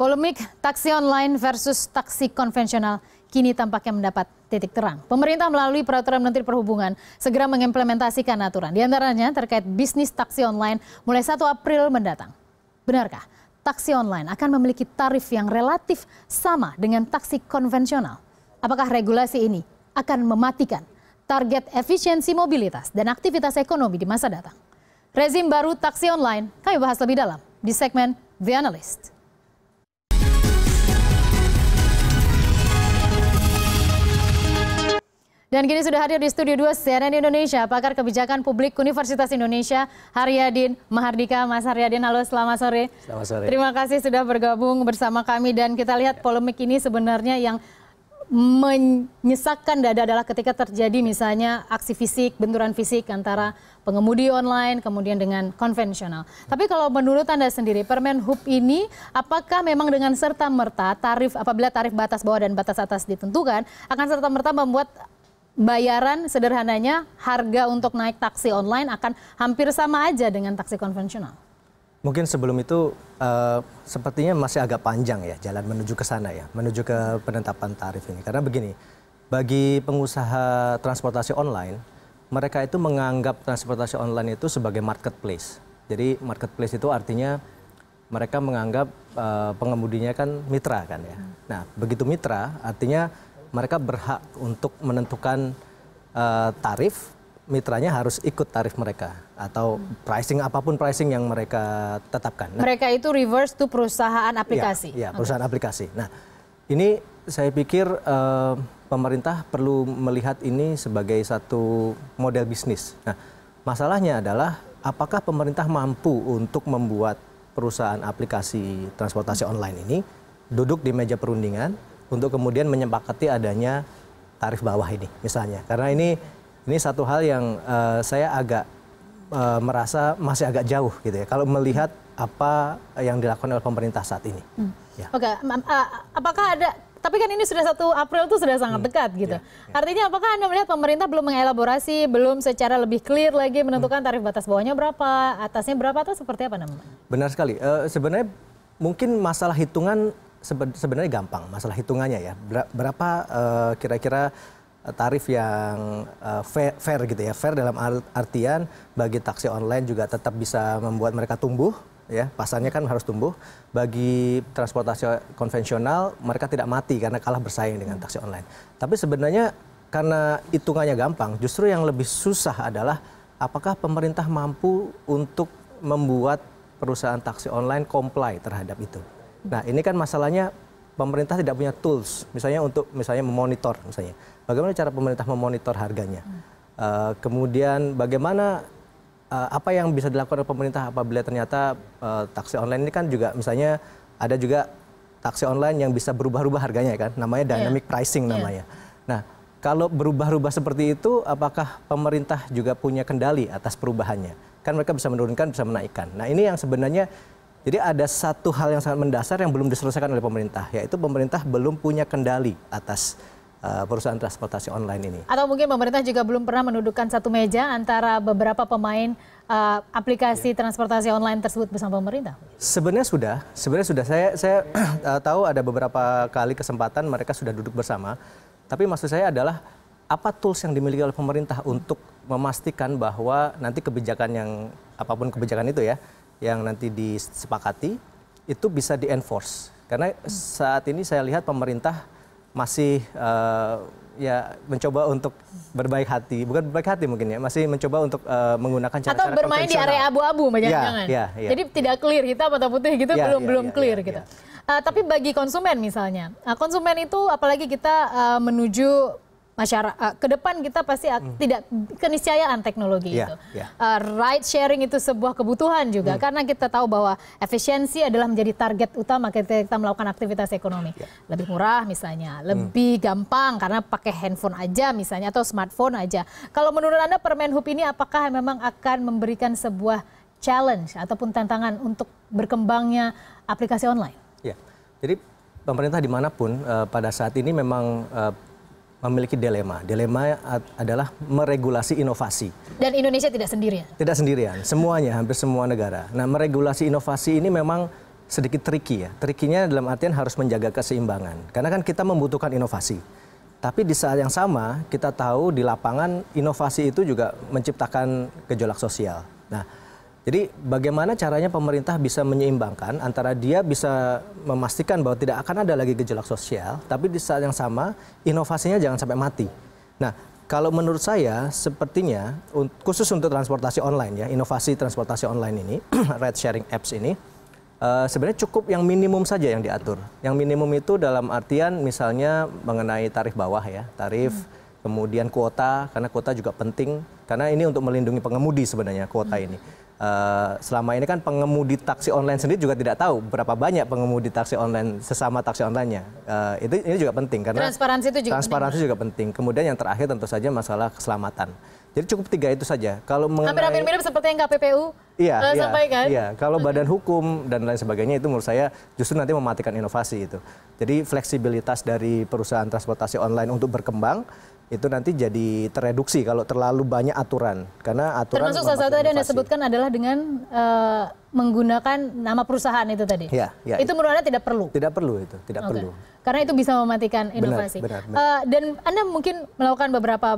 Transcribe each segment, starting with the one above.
Polemik taksi online versus taksi konvensional kini tampaknya mendapat titik terang. Pemerintah melalui peraturan Menteri Perhubungan segera mengimplementasikan aturan. Di antaranya terkait bisnis taksi online mulai 1 April mendatang. Benarkah taksi online akan memiliki tarif yang relatif sama dengan taksi konvensional? Apakah regulasi ini akan mematikan target efisiensi mobilitas dan aktivitas ekonomi di masa datang? Rezim baru taksi online, kami bahas lebih dalam di segmen The Analyst. Dan kini sudah hadir di Studio 2 CNN Indonesia, pakar kebijakan publik Universitas Indonesia, Haryadin Mahardika. Mas Haryadin, halo selamat sore. Selamat sore. Terima kasih sudah bergabung bersama kami dan kita lihat ya. polemik ini sebenarnya yang menyesakkan dada adalah ketika terjadi misalnya aksi fisik, benturan fisik antara pengemudi online kemudian dengan konvensional. Tapi kalau menurut Anda sendiri, Permen Hub ini apakah memang dengan serta-merta tarif apabila tarif batas bawah dan batas atas ditentukan akan serta-merta membuat bayaran sederhananya harga untuk naik taksi online akan hampir sama aja dengan taksi konvensional? Mungkin sebelum itu uh, sepertinya masih agak panjang ya jalan menuju ke sana ya, menuju ke penetapan tarif ini. Karena begini, bagi pengusaha transportasi online, mereka itu menganggap transportasi online itu sebagai marketplace. Jadi marketplace itu artinya mereka menganggap uh, pengemudinya kan mitra kan ya. Nah, begitu mitra artinya mereka berhak untuk menentukan uh, tarif mitranya harus ikut tarif mereka atau pricing apapun pricing yang mereka tetapkan. Nah, mereka itu reverse to perusahaan iya, aplikasi. Ya, ya perusahaan okay. aplikasi. Nah, ini saya pikir uh, pemerintah perlu melihat ini sebagai satu model bisnis. Nah, masalahnya adalah apakah pemerintah mampu untuk membuat perusahaan aplikasi transportasi online ini duduk di meja perundingan untuk kemudian menyepakati adanya tarif bawah ini misalnya karena ini ini satu hal yang uh, saya agak uh, merasa masih agak jauh gitu ya kalau melihat apa yang dilakukan oleh pemerintah saat ini. Hmm. Ya. Oke, okay. Eh, apakah ada tapi kan ini sudah satu April itu sudah sangat hmm. dekat gitu. Ya, ya. Artinya apakah Anda melihat pemerintah belum mengelaborasi, belum secara lebih clear lagi menentukan hmm. tarif batas bawahnya berapa, atasnya berapa atau seperti apa namanya? Benar sekali. Uh, sebenarnya mungkin masalah hitungan sebenarnya gampang masalah hitungannya ya. Berapa kira eh, kira-kira eh, tarif yang uh, eh, fair, fair gitu ya. Fair dalam artian bagi taksi online juga tetap bisa membuat mereka tumbuh ya. Pasarnya kan harus tumbuh. Bagi transportasi konvensional mereka tidak mati karena kalah bersaing dengan taksi online. Tapi sebenarnya karena hitungannya gampang, justru yang lebih susah adalah apakah pemerintah mampu untuk membuat perusahaan taksi online comply terhadap itu. Nah, ini kan masalahnya pemerintah tidak punya tools, misalnya untuk misalnya memonitor, misalnya. Bagaimana cara pemerintah memonitor harganya? Uh, kemudian bagaimana uh, apa yang bisa dilakukan oleh pemerintah apabila ternyata uh, taksi online ini kan juga misalnya ada juga taksi online yang bisa berubah-ubah harganya kan, namanya iya. dynamic yeah. pricing iya. namanya. Yeah. Nah, kalau berubah-ubah seperti itu, apakah pemerintah juga punya kendali atas perubahannya? Kan mereka bisa menurunkan, bisa menaikkan. Nah, ini yang sebenarnya jadi ada satu hal yang sangat mendasar yang belum diselesaikan oleh pemerintah, yaitu pemerintah belum punya kendali atas uh, perusahaan transportasi online ini. Atau mungkin pemerintah juga belum pernah mendudukkan satu meja antara beberapa pemain uh, aplikasi ya. transportasi online tersebut bersama pemerintah. Sebenarnya sudah, sebenarnya sudah. Saya saya ya. tahu ada beberapa kali kesempatan mereka sudah duduk bersama. Tapi maksud saya adalah apa tools yang dimiliki oleh pemerintah untuk memastikan bahwa nanti kebijakan yang apapun kebijakan itu ya yang nanti disepakati itu bisa di enforce karena saat ini saya lihat pemerintah masih uh, ya mencoba untuk berbaik hati bukan berbaik hati mungkin ya masih mencoba untuk uh, menggunakan cara, -cara atau bermain di area abu-abu ya, jangan ya, ya, jadi tidak clear hitam atau putih gitu ya, belum ya, belum ya, clear ya, gitu ya. Uh, tapi bagi konsumen misalnya, uh, konsumen itu apalagi kita uh, menuju masyarakat eh, ke depan kita pasti hmm. tidak keniscayaan teknologi yeah, itu. Yeah. Iya. Uh, ride sharing itu sebuah kebutuhan juga hmm. karena kita tahu bahwa efisiensi adalah menjadi target utama ketika kita melakukan aktivitas ekonomi. Yeah. Lebih murah misalnya, hmm. lebih hmm. gampang karena pakai handphone aja misalnya atau smartphone aja. Kalau menurut Anda permen Permenhub ini apakah memang akan memberikan sebuah challenge ataupun tantangan untuk berkembangnya aplikasi online? Ya, jadi pemerintah dimanapun uh, pada saat ini memang uh, memiliki dilema. Dilema adalah meregulasi inovasi. Dan Indonesia tidak sendirian? Tidak sendirian, semuanya, hampir semua negara. Nah, meregulasi inovasi ini memang sedikit tricky ya. Trikinya dalam artian harus menjaga keseimbangan. Karena kan kita membutuhkan inovasi. Tapi di saat yang sama, kita tahu di lapangan inovasi itu juga menciptakan gejolak sosial. Nah, jadi bagaimana caranya pemerintah bisa menyeimbangkan antara dia bisa memastikan bahwa tidak akan ada lagi gejolak sosial, tapi di saat yang sama inovasinya jangan sampai mati. Nah, kalau menurut saya sepertinya khusus untuk transportasi online ya, inovasi transportasi online ini, ride sharing apps ini uh, sebenarnya cukup yang minimum saja yang diatur. Yang minimum itu dalam artian misalnya mengenai tarif bawah ya, tarif hmm kemudian kuota karena kuota juga penting karena ini untuk melindungi pengemudi sebenarnya kuota hmm. ini. Uh, selama ini kan pengemudi taksi online sendiri juga tidak tahu berapa banyak pengemudi taksi online sesama taksi onlinenya. Uh, itu ini juga penting karena transparansi itu juga transparansi penting. juga penting. Kemudian yang terakhir tentu saja masalah keselamatan. Jadi cukup tiga itu saja. Kalau mengenai hampir-hampir mirip seperti yang KPPU iya, uh, iya, sampaikan. Iya, kalau iya, kan? iya. Hmm. badan hukum dan lain sebagainya itu menurut saya justru nanti mematikan inovasi itu. Jadi fleksibilitas dari perusahaan transportasi online untuk berkembang itu nanti jadi tereduksi kalau terlalu banyak aturan karena aturan termasuk salah satu yang anda sebutkan adalah dengan uh, menggunakan nama perusahaan itu tadi ya, ya itu, itu menurut anda tidak perlu tidak perlu itu tidak okay. perlu karena itu bisa mematikan inovasi benar, benar, benar. Uh, dan anda mungkin melakukan beberapa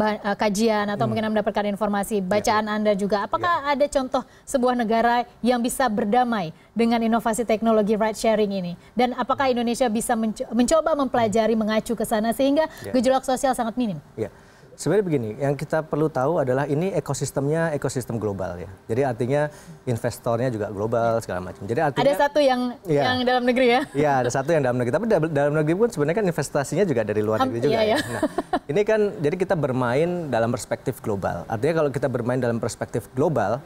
Eh, kajian atau hmm. mungkin anda mendapatkan informasi ya. bacaan ya. anda juga ya. apakah ya. ada contoh sebuah negara yang bisa berdamai dengan inovasi teknologi ride sharing ini dan apakah Indonesia bisa mencoba mempelajari mengacu ke sana sehingga ya. gejolak sosial sangat minim ya Sebenarnya begini, yang kita perlu tahu adalah ini ekosistemnya ekosistem global ya. Jadi artinya investornya juga global segala macam. Jadi artinya ada satu yang ya, yang dalam negeri ya. Iya, ada satu yang dalam negeri. Tapi dalam negeri pun sebenarnya kan investasinya juga dari luar negeri juga. Iya, ya. Iya. Nah, ini kan jadi kita bermain dalam perspektif global. Artinya kalau kita bermain dalam perspektif global,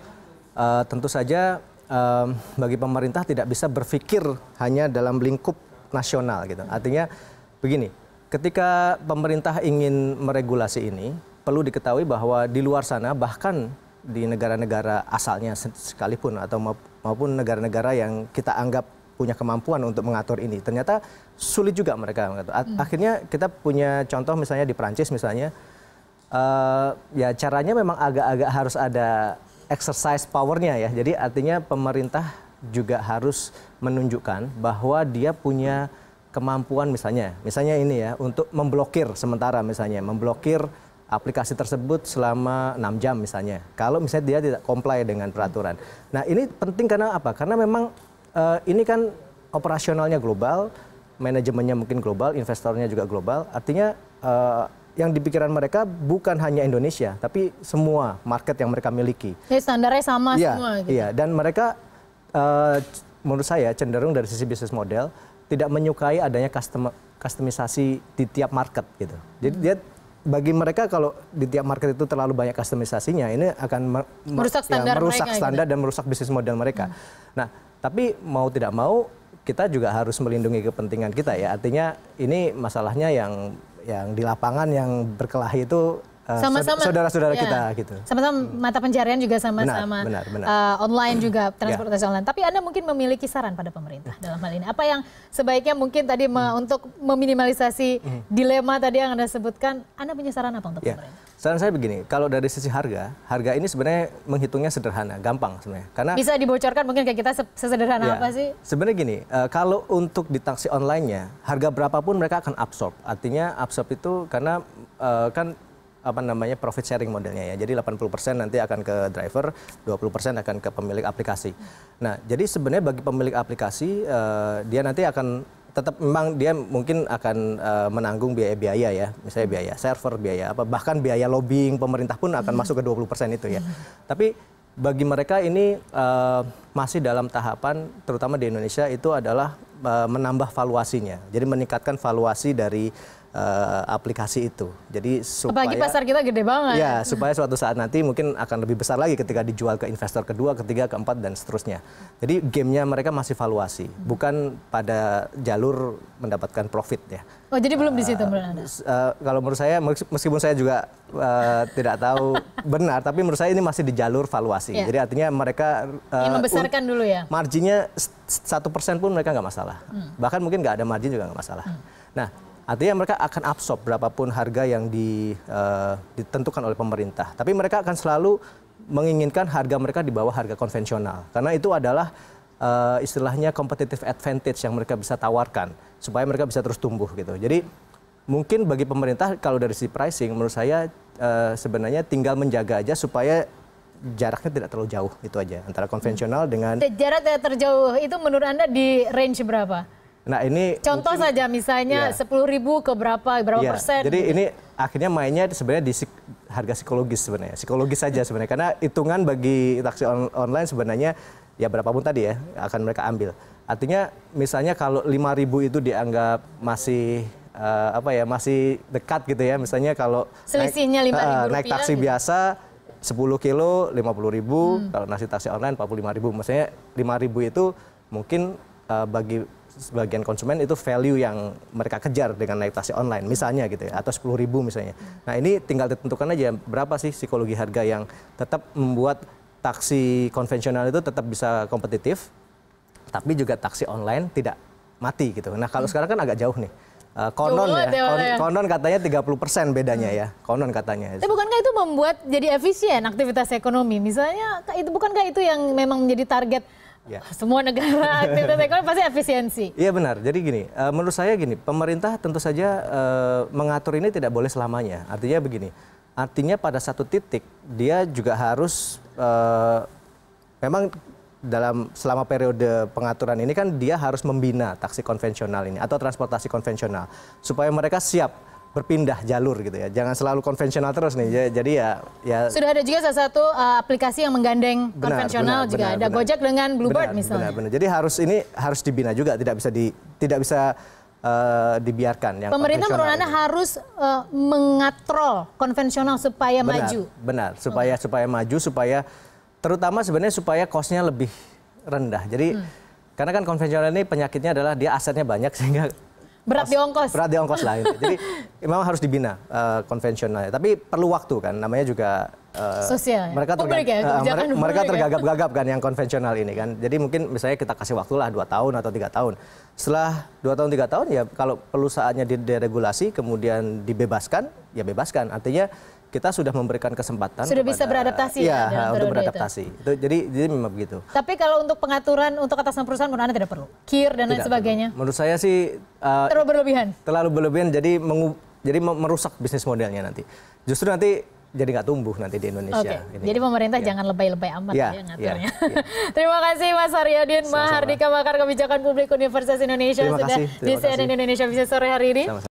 uh, tentu saja um, bagi pemerintah tidak bisa berpikir hanya dalam lingkup nasional gitu. Artinya begini ketika pemerintah ingin meregulasi ini, perlu diketahui bahwa di luar sana bahkan di negara-negara asalnya sekalipun atau maupun negara-negara yang kita anggap punya kemampuan untuk mengatur ini, ternyata sulit juga mereka mengatur. Hmm. Akhirnya kita punya contoh misalnya di Prancis misalnya, uh, ya caranya memang agak-agak harus ada exercise powernya ya. Jadi artinya pemerintah juga harus menunjukkan bahwa dia punya hmm kemampuan misalnya, misalnya ini ya untuk memblokir sementara misalnya, memblokir aplikasi tersebut selama 6 jam misalnya. Kalau misalnya dia tidak comply dengan peraturan. Nah, ini penting karena apa? Karena memang uh, ini kan operasionalnya global, manajemennya mungkin global, investornya juga global. Artinya uh, yang dipikiran mereka bukan hanya Indonesia, tapi semua market yang mereka miliki. Jadi standarnya sama ya, semua. Gitu. Iya. dan mereka uh, menurut saya cenderung dari sisi bisnis model tidak menyukai adanya custom, customisasi di tiap market gitu. Jadi dia bagi mereka kalau di tiap market itu terlalu banyak customisasinya ini akan merusak ya, standar, ya, merusak mereka, gitu. standar gitu. dan merusak bisnis model mereka. Hmm. Nah, tapi mau tidak mau kita juga harus melindungi kepentingan kita ya. Artinya ini masalahnya yang yang di lapangan yang berkelahi itu Eh, sama-sama saudara-saudara ya. kita gitu. Sama-sama hmm. mata pencarian juga sama-sama uh, online juga hmm. transportasi ya. online. Tapi Anda mungkin memiliki saran pada pemerintah hmm. dalam hal ini. Apa yang sebaiknya mungkin tadi me untuk meminimalisasi dilema tadi yang Anda sebutkan, Anda punya saran apa untuk ya. pemerintah? Saran saya begini, kalau dari sisi harga, harga ini sebenarnya menghitungnya sederhana, gampang sebenarnya. Karena bisa dibocorkan mungkin kayak kita sesederhana ya, apa sih? Sebenarnya gini, uh, kalau untuk di taksi online harga berapapun mereka akan absorb. Artinya absorb itu karena uh, kan apa namanya profit sharing modelnya ya. Jadi 80% nanti akan ke driver, 20% akan ke pemilik aplikasi. Nah, jadi sebenarnya bagi pemilik aplikasi uh, dia nanti akan tetap memang dia mungkin akan uh, menanggung biaya-biaya ya, misalnya biaya server, biaya apa bahkan biaya lobbying pemerintah pun akan masuk ke 20% itu ya. Tapi bagi mereka ini uh, masih dalam tahapan terutama di Indonesia itu adalah uh, menambah valuasinya. Jadi meningkatkan valuasi dari uh, aplikasi itu. Jadi supaya Apalagi pasar kita gede banget. Ya, supaya suatu saat nanti mungkin akan lebih besar lagi ketika dijual ke investor kedua, ketiga, keempat dan seterusnya. Jadi gamenya mereka masih valuasi, bukan pada jalur mendapatkan profit ya. Oh, jadi belum uh, di situ eh, menurut Anda? Uh, kalau menurut saya meskipun saya juga uh, tidak tahu benar, tapi menurut saya ini masih di jalur valuasi. Yeah. Jadi artinya mereka uh, membesarkan dulu ya. Marginnya satu persen pun mereka nggak masalah. Hmm. Bahkan mungkin nggak ada margin juga nggak masalah. Hmm. Nah, Artinya mereka akan absorb berapapun harga yang di, uh, ditentukan oleh pemerintah. Tapi mereka akan selalu menginginkan harga mereka di bawah harga konvensional. Karena itu adalah uh, istilahnya competitive advantage yang mereka bisa tawarkan supaya mereka bisa terus tumbuh gitu. Jadi mungkin bagi pemerintah kalau dari sisi pricing menurut saya uh, sebenarnya tinggal menjaga aja supaya jaraknya tidak terlalu jauh itu aja antara konvensional dengan jarak tidak terjauh itu menurut anda di range berapa? Nah ini contoh mungkin, saja misalnya iya. sepuluh ya. ribu ke berapa berapa ya. persen. Jadi ini akhirnya mainnya sebenarnya di harga psikologis sebenarnya psikologis saja hmm. sebenarnya karena hitungan bagi taksi on online sebenarnya ya berapapun tadi ya akan mereka ambil. Artinya misalnya kalau lima ribu itu dianggap masih uh, apa ya masih dekat gitu ya misalnya kalau selisihnya lima ribu uh, naik taksi gitu. biasa 10 kilo 50 ribu hmm. kalau nasi taksi online 45 ribu maksudnya 5 ribu itu mungkin uh, bagi sebagian konsumen itu value yang mereka kejar dengan naik taksi online misalnya gitu ya atau sepuluh ribu misalnya. Nah ini tinggal ditentukan aja berapa sih psikologi harga yang tetap membuat taksi konvensional itu tetap bisa kompetitif tapi juga taksi online tidak mati gitu. Nah kalau sekarang kan agak jauh nih. Uh, konon ya, ya kon ya. konon katanya 30% bedanya hmm. ya, konon katanya. Tapi bukankah itu membuat jadi efisien aktivitas ekonomi? Misalnya itu bukankah itu yang memang menjadi target Ya. Semua negara aktivitas ekonomi pasti efisiensi. Iya benar. Jadi gini, uh, menurut saya gini, pemerintah tentu saja uh, mengatur ini tidak boleh selamanya. Artinya begini, artinya pada satu titik dia juga harus uh, memang dalam selama periode pengaturan ini kan dia harus membina taksi konvensional ini atau transportasi konvensional supaya mereka siap berpindah jalur gitu ya. Jangan selalu konvensional terus nih. Jadi ya ya Sudah ada juga salah satu uh, aplikasi yang menggandeng benar, konvensional benar, juga. Benar, ada benar. Gojek dengan Bluebird benar, misalnya. Benar, benar. Jadi harus ini harus dibina juga, tidak bisa di tidak bisa uh, dibiarkan yang Pemerintah menurut Anda harus uh, mengatrol konvensional supaya benar, maju. Benar, supaya okay. supaya maju supaya terutama sebenarnya supaya kosnya lebih rendah. Jadi hmm. karena kan konvensional ini penyakitnya adalah dia asetnya banyak sehingga berat di ongkos berat di ongkos lah gitu. jadi ya memang harus dibina uh, konvensionalnya tapi perlu waktu kan namanya juga uh, sosial ya? mereka terga- ya? uh, mereka, mereka ya? tergagap-gagap kan yang konvensional ini kan jadi mungkin misalnya kita kasih waktu lah dua tahun atau tiga tahun setelah dua tahun tiga tahun ya kalau perlu saatnya diregulasi kemudian dibebaskan ya bebaskan artinya kita sudah memberikan kesempatan sudah kepada, bisa beradaptasi iya, ya, ya untuk beradaptasi. Itu. Itu, jadi jadi memang begitu. Tapi kalau untuk pengaturan untuk atasan perusahaan menurut Anda tidak perlu. Kir dan lain sebagainya. Perlu. Menurut saya sih uh, terlalu berlebihan. Terlalu berlebihan jadi mengu, jadi merusak bisnis modelnya nanti. Justru nanti jadi nggak tumbuh nanti di Indonesia. Okay. Ini. Jadi kan. pemerintah yeah. jangan lebay-lebay amat ya, ya ngaturnya. Yeah. Iya. Yeah. Terima kasih Mas Haryadin Mahardika Makar Kebijakan Publik Universitas Indonesia Terima sudah kasih. Terima di CNN Indonesia bisa sore hari ini. Sama -sama.